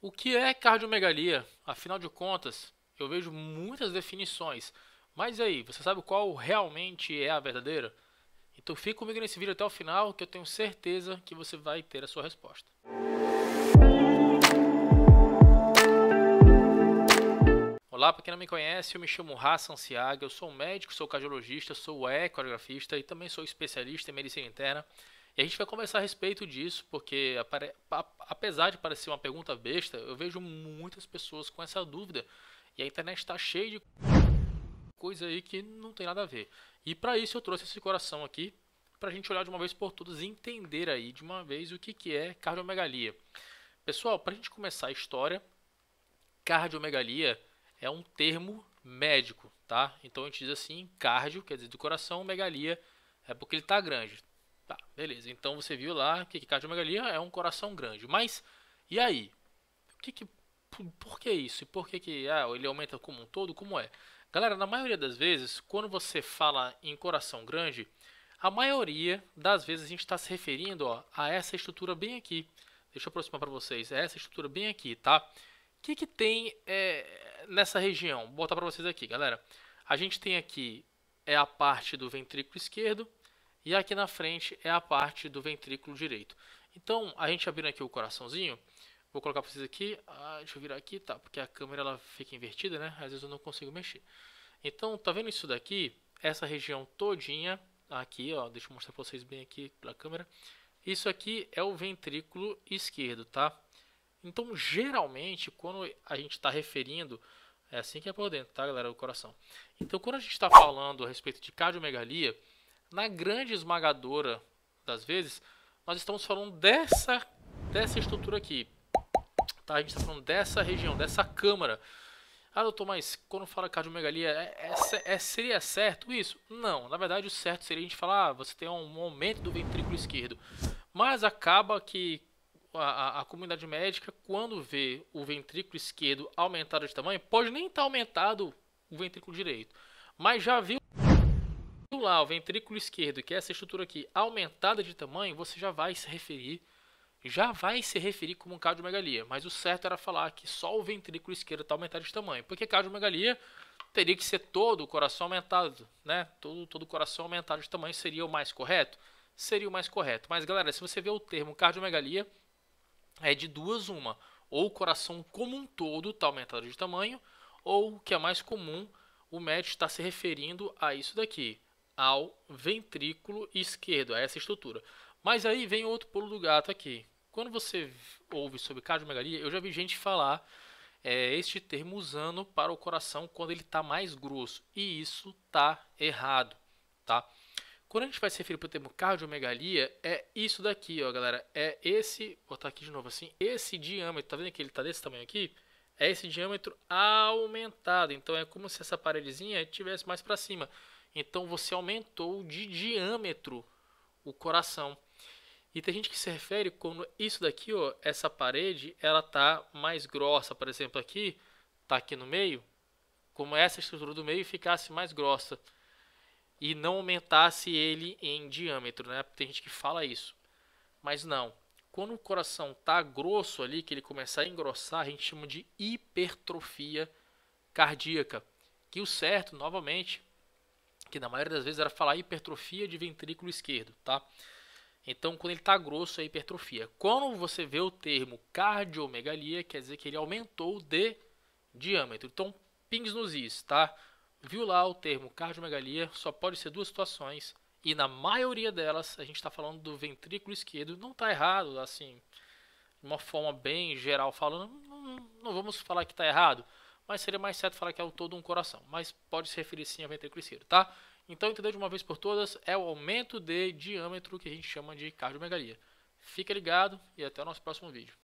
O que é cardiomegalia? Afinal de contas, eu vejo muitas definições. Mas aí, você sabe qual realmente é a verdadeira? Então fica comigo nesse vídeo até o final que eu tenho certeza que você vai ter a sua resposta. Olá, para quem não me conhece, eu me chamo Hassan Siaga, eu sou médico, sou cardiologista, sou ecografista e também sou especialista em medicina interna. E a gente vai conversar a respeito disso, porque apesar de parecer uma pergunta besta, eu vejo muitas pessoas com essa dúvida. E a internet está cheia de coisa aí que não tem nada a ver. E para isso eu trouxe esse coração aqui para a gente olhar de uma vez por todas e entender aí de uma vez o que, que é cardiomegalia. Pessoal, para a gente começar a história, cardiomegalia é um termo médico, tá? Então a gente diz assim, cardio, quer dizer do coração, megalia é porque ele está grande. Tá, beleza. Então você viu lá que cardiomegalia é um coração grande. Mas, e aí? O que, que por que isso? E por que, que ah, ele aumenta como um todo? Como é? Galera, na maioria das vezes, quando você fala em coração grande, a maioria das vezes a gente está se referindo ó, a essa estrutura bem aqui. Deixa eu aproximar para vocês. É essa estrutura bem aqui, tá? O que, que tem é, nessa região? Vou botar para vocês aqui, galera. A gente tem aqui é a parte do ventrículo esquerdo, e aqui na frente é a parte do ventrículo direito. Então, a gente abrindo aqui o coraçãozinho, vou colocar para vocês aqui, ah, deixa eu virar aqui, tá, porque a câmera ela fica invertida, né? Às vezes eu não consigo mexer. Então, tá vendo isso daqui? Essa região todinha, aqui, ó, deixa eu mostrar para vocês bem aqui pela câmera. Isso aqui é o ventrículo esquerdo, tá? Então, geralmente, quando a gente está referindo, é assim que é por dentro, tá, galera, o coração. Então, quando a gente está falando a respeito de cardiomegalia, na grande esmagadora das vezes, nós estamos falando dessa, dessa estrutura aqui. Tá? A gente está falando dessa região, dessa câmara. Ah, doutor, mas quando fala cardiomegalia, é, é, é, seria certo isso? Não, na verdade o certo seria a gente falar, ah, você tem um aumento do ventrículo esquerdo. Mas acaba que a, a, a, comunidade médica, quando vê o ventrículo esquerdo aumentado de tamanho, pode nem estar tá aumentado o ventrículo direito, mas já viu lá o ventrículo esquerdo, que é essa estrutura aqui, aumentada de tamanho, você já vai se referir já vai se referir como um cardiomegalia, mas o certo era falar que só o ventrículo esquerdo está aumentado de tamanho, porque cardiomegalia teria que ser todo o coração aumentado, né? Todo, todo o coração aumentado de tamanho seria o mais correto? Seria o mais correto. Mas galera, se você vê o termo cardiomegalia, é de duas uma, ou o coração como um todo está aumentado de tamanho, ou o que é mais comum, o médico está se referindo a isso daqui ao ventrículo esquerdo, a essa estrutura. Mas aí vem outro pulo do gato aqui. Quando você ouve sobre cardiomegalia, eu já vi gente falar é, este termo usando para o coração quando ele está mais grosso. E isso está errado, tá? Quando a gente vai se referir para o termo cardiomegalia, é isso daqui, ó, galera. É esse, vou botar aqui de novo assim, esse diâmetro, tá vendo que ele está desse tamanho aqui? É esse diâmetro aumentado. Então é como se essa paredezinha tivesse mais para cima. Então você aumentou de diâmetro o coração. E tem gente que se refere quando isso daqui, ó, essa parede, ela tá mais grossa, por exemplo, aqui, tá aqui no meio, como essa estrutura do meio ficasse mais grossa e não aumentasse ele em diâmetro, né? Tem gente que fala isso. Mas não. Quando o coração tá grosso ali, que ele começar a engrossar, a gente chama de hipertrofia cardíaca. Que o certo, novamente, que na maioria das vezes era falar hipertrofia de ventrículo esquerdo, tá? Então, quando ele está grosso, é hipertrofia. Quando você vê o termo cardiomegalia, quer dizer que ele aumentou de diâmetro. Então, pings nos is, tá? Viu lá o termo cardiomegalia, só pode ser duas situações. E na maioria delas, a gente está falando do ventrículo esquerdo. Não está errado, assim, de uma forma bem geral falando, não, não vamos falar que está errado mas seria mais certo falar que é o todo um coração, mas pode se referir sim a ventrículo esquerdo, tá? Então, entendeu de uma vez por todas é o aumento de diâmetro que a gente chama de cardiomegalia. Fica ligado e até o nosso próximo vídeo.